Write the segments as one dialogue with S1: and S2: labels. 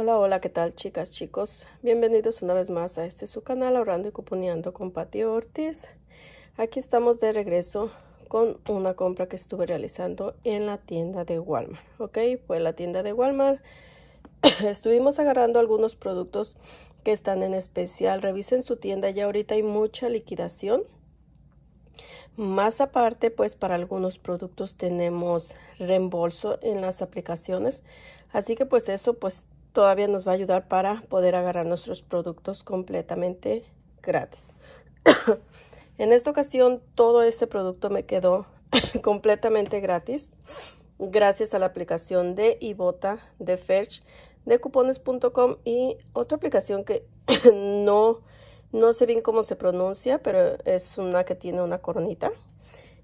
S1: Hola, hola, ¿qué tal chicas, chicos? Bienvenidos una vez más a este su canal, ahorrando y Cuponeando con patio Ortiz. Aquí estamos de regreso con una compra que estuve realizando en la tienda de Walmart, ¿ok? pues la tienda de Walmart. Estuvimos agarrando algunos productos que están en especial. Revisen su tienda, ya ahorita hay mucha liquidación. Más aparte, pues para algunos productos tenemos reembolso en las aplicaciones. Así que pues eso, pues todavía nos va a ayudar para poder agarrar nuestros productos completamente gratis. en esta ocasión todo este producto me quedó completamente gratis gracias a la aplicación de Ibota, de Ferch, de cupones.com y otra aplicación que no, no sé bien cómo se pronuncia, pero es una que tiene una coronita.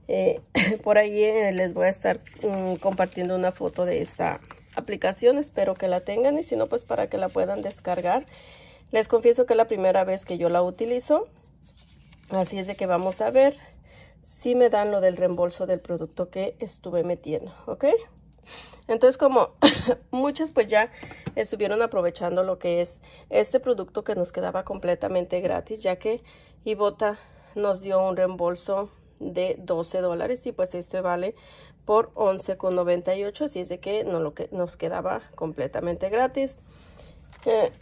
S1: Eh, por ahí eh, les voy a estar mm, compartiendo una foto de esta aplicación. Espero que la tengan y si no, pues para que la puedan descargar. Les confieso que es la primera vez que yo la utilizo. Así es de que vamos a ver si me dan lo del reembolso del producto que estuve metiendo, ¿ok? Entonces, como muchos pues ya estuvieron aprovechando lo que es este producto que nos quedaba completamente gratis, ya que Ibota nos dio un reembolso de 12 dólares y pues este vale por 11,98 así es de que, no lo que nos quedaba completamente gratis eh,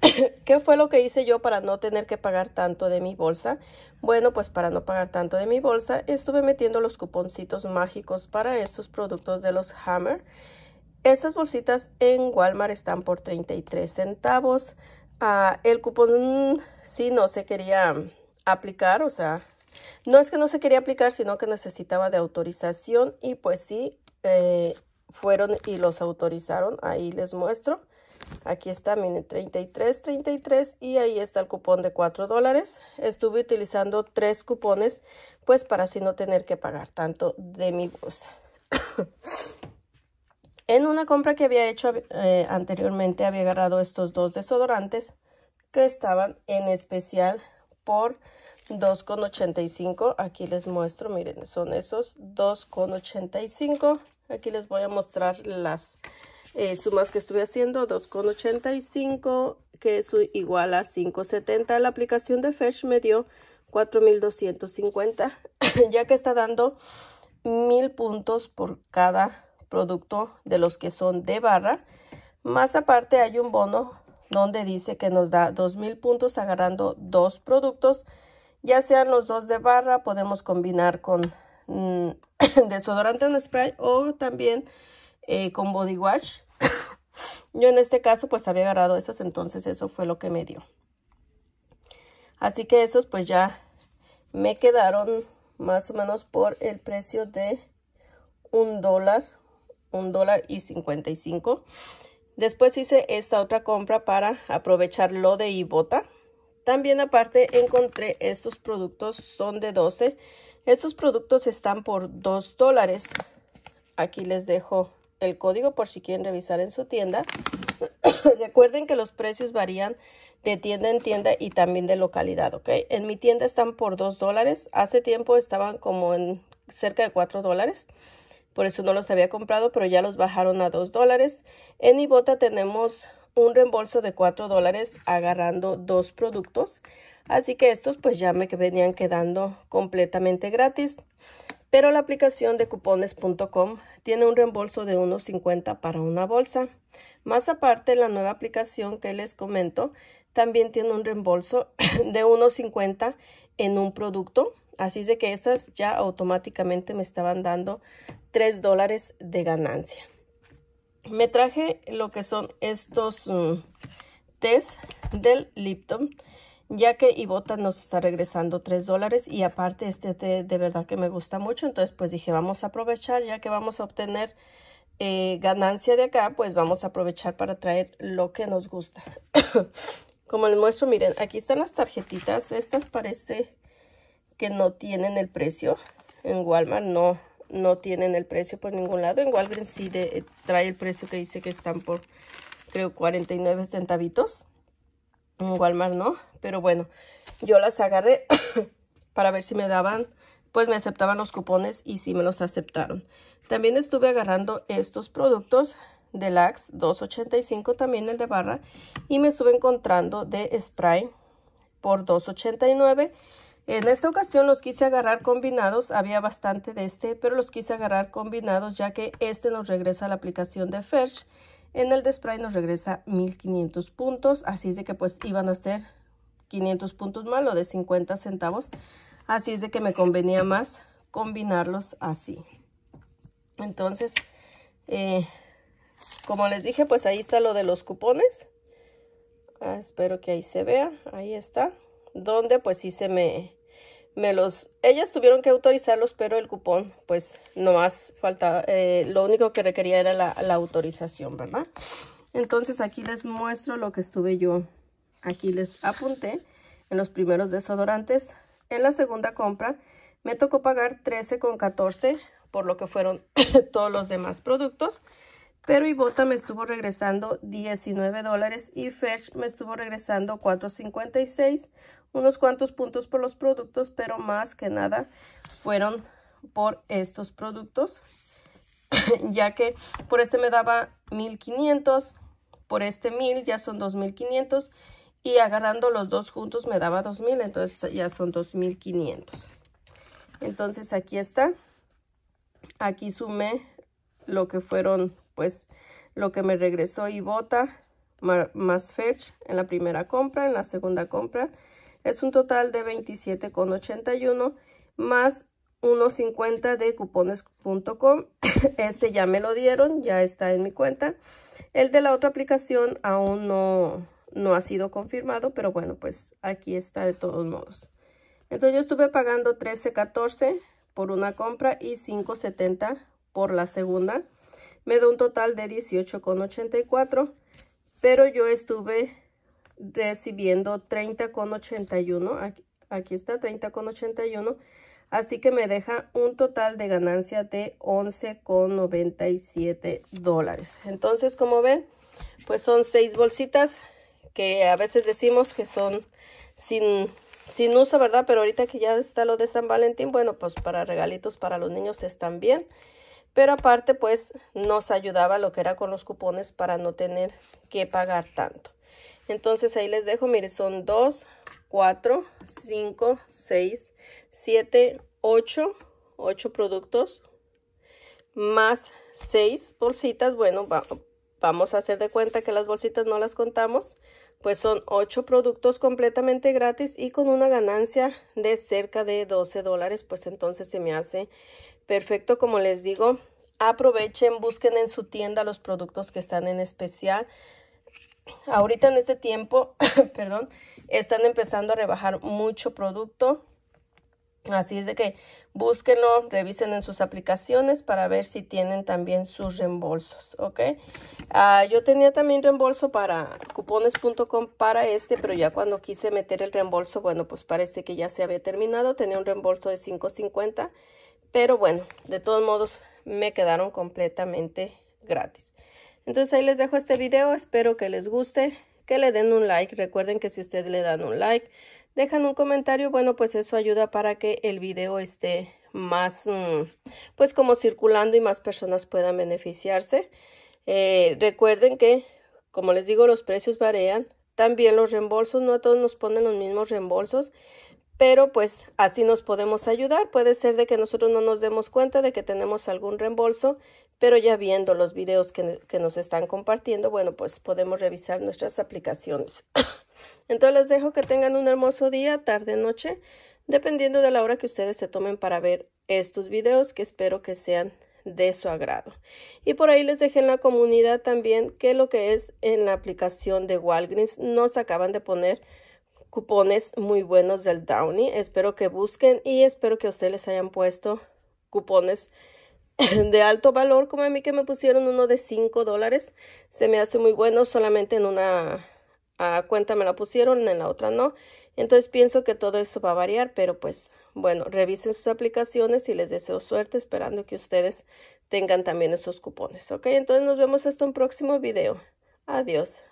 S1: ¿Qué fue lo que hice yo para no tener que pagar tanto de mi bolsa? Bueno, pues para no pagar tanto de mi bolsa, estuve metiendo los cuponcitos mágicos para estos productos de los Hammer. Estas bolsitas en Walmart están por 33 centavos. Ah, el cupón mm, Si no se quería aplicar, o sea, no es que no se quería aplicar, sino que necesitaba de autorización y pues sí, eh, fueron y los autorizaron. Ahí les muestro. Aquí está, miren, 33, 33 y ahí está el cupón de 4 dólares. Estuve utilizando tres cupones, pues para así no tener que pagar tanto de mi bolsa. en una compra que había hecho eh, anteriormente, había agarrado estos dos desodorantes que estaban en especial por 2,85. Aquí les muestro, miren, son esos 2,85. Aquí les voy a mostrar las eh, sumas que estuve haciendo. 2,85 que es igual a 5,70. La aplicación de Fesh me dio 4,250 ya que está dando mil puntos por cada producto de los que son de barra. Más aparte hay un bono donde dice que nos da 2,000 puntos agarrando dos productos ya sean los dos de barra, podemos combinar con mm, desodorante en spray o también eh, con body wash. Yo en este caso pues había agarrado esas, entonces eso fue lo que me dio. Así que esos pues ya me quedaron más o menos por el precio de un dólar, un dólar y cinco. Después hice esta otra compra para aprovechar lo de Ibota. También aparte encontré estos productos, son de 12. Estos productos están por 2 dólares. Aquí les dejo el código por si quieren revisar en su tienda. Recuerden que los precios varían de tienda en tienda y también de localidad, ¿ok? En mi tienda están por 2 dólares. Hace tiempo estaban como en cerca de 4 dólares. Por eso no los había comprado, pero ya los bajaron a 2 dólares. En Ibota tenemos un reembolso de 4 dólares agarrando dos productos. Así que estos pues ya me venían quedando completamente gratis. Pero la aplicación de cupones.com tiene un reembolso de 1.50 para una bolsa. Más aparte, la nueva aplicación que les comento también tiene un reembolso de 1.50 en un producto. Así de que estas ya automáticamente me estaban dando 3 dólares de ganancia me traje lo que son estos mm, tés del Lipton, ya que Ibota nos está regresando 3 dólares y aparte este té de verdad que me gusta mucho, entonces pues dije vamos a aprovechar ya que vamos a obtener eh, ganancia de acá, pues vamos a aprovechar para traer lo que nos gusta. Como les muestro, miren, aquí están las tarjetitas, estas parece que no tienen el precio en Walmart, no, no tienen el precio por ningún lado. En Walgreens sí trae el precio que dice que están por, creo, 49 centavitos. En Walmart no, pero bueno, yo las agarré para ver si me daban, pues me aceptaban los cupones y sí me los aceptaron. También estuve agarrando estos productos de Lax 2.85, también el de barra, y me estuve encontrando de spray por 2.89 en esta ocasión los quise agarrar combinados, había bastante de este, pero los quise agarrar combinados ya que este nos regresa a la aplicación de Fersh. En el de Spray nos regresa 1500 puntos, así es de que pues iban a ser 500 puntos más, lo de 50 centavos. Así es de que me convenía más combinarlos así. Entonces, eh, como les dije, pues ahí está lo de los cupones. Ah, espero que ahí se vea, ahí está donde pues sí se me, me los, ellas tuvieron que autorizarlos, pero el cupón pues no más faltaba, eh, lo único que requería era la, autorización, ¿verdad? Entonces aquí les muestro lo que estuve yo, aquí les apunté en los primeros desodorantes, en la segunda compra me tocó pagar 13,14 por lo que fueron todos los demás productos. Pero Ibota me estuvo regresando 19 dólares y Fetch me estuvo regresando 4.56 unos cuantos puntos por los productos, pero más que nada fueron por estos productos, ya que por este me daba 1500, por este 1000 ya son 2500 y agarrando los dos juntos me daba 2000, entonces ya son 2500. Entonces aquí está, aquí sumé lo que fueron pues lo que me regresó y bota más Fetch en la primera compra, en la segunda compra es un total de 27,81 más 1.50 de cupones.com. Este ya me lo dieron, ya está en mi cuenta. El de la otra aplicación aún no, no ha sido confirmado, pero bueno, pues aquí está de todos modos. Entonces yo estuve pagando 13.14 por una compra y 5.70 por la segunda. Me da un total de 18.84, pero yo estuve recibiendo 30,81. Aquí, aquí está, 30,81. Así que me deja un total de ganancia de 11,97 dólares. Entonces, como ven, pues son seis bolsitas que a veces decimos que son sin, sin uso, ¿verdad? Pero ahorita que ya está lo de San Valentín, bueno, pues para regalitos para los niños están bien. Pero aparte, pues nos ayudaba lo que era con los cupones para no tener que pagar tanto. Entonces ahí les dejo, miren, son 2, 4, 5, 6, 7, 8, 8 productos más 6 bolsitas. Bueno, vamos a hacer de cuenta que las bolsitas no las contamos, pues son 8 productos completamente gratis y con una ganancia de cerca de 12 dólares, pues entonces se me hace perfecto, como les digo, aprovechen, busquen en su tienda los productos que están en especial, ahorita en este tiempo, perdón, están empezando a rebajar mucho producto. Así es de que búsquenlo, revisen en sus aplicaciones para ver si tienen también sus reembolsos, ¿ok? Ah, yo tenía también reembolso para cupones.com para este, pero ya cuando quise meter el reembolso, bueno, pues parece que ya se había terminado. Tenía un reembolso de $5.50, pero bueno, de todos modos me quedaron completamente gratis. Entonces ahí les dejo este video, espero que les guste, que le den un like. Recuerden que si ustedes le dan un like, dejan un comentario, bueno, pues eso ayuda para que el video esté más, mm, pues como circulando y más personas puedan beneficiarse. Eh, recuerden que, como les digo, los precios varían. También los reembolsos, no a todos nos ponen los mismos reembolsos pero pues así nos podemos ayudar. Puede ser de que nosotros no nos demos cuenta de que tenemos algún reembolso, pero ya viendo los videos que, que nos están compartiendo, bueno, pues podemos revisar nuestras aplicaciones. Entonces les dejo que tengan un hermoso día, tarde, noche, dependiendo de la hora que ustedes se tomen para ver estos videos que espero que sean de su agrado. Y por ahí les dejé en la comunidad también que lo que es en la aplicación de Walgreens nos acaban de poner cupones muy buenos del Downey, Espero que busquen y espero que ustedes les hayan puesto cupones de alto valor, como a mí que me pusieron uno de 5 dólares. Se me hace muy bueno, solamente en una cuenta me la pusieron, en la otra no. Entonces pienso que todo eso va a variar, pero pues bueno, revisen sus aplicaciones y les deseo suerte esperando que ustedes tengan también esos cupones. Ok, entonces nos vemos hasta un próximo video. Adiós.